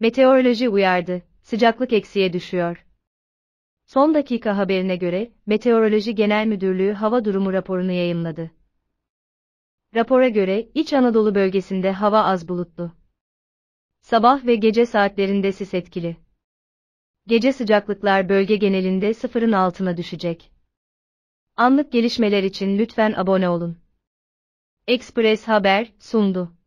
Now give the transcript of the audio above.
Meteoroloji uyardı, sıcaklık eksiye düşüyor. Son dakika haberine göre, Meteoroloji Genel Müdürlüğü hava durumu raporunu yayınladı. Rapora göre, İç Anadolu bölgesinde hava az bulutlu. Sabah ve gece saatlerinde sis etkili. Gece sıcaklıklar bölge genelinde sıfırın altına düşecek. Anlık gelişmeler için lütfen abone olun. Express Haber sundu.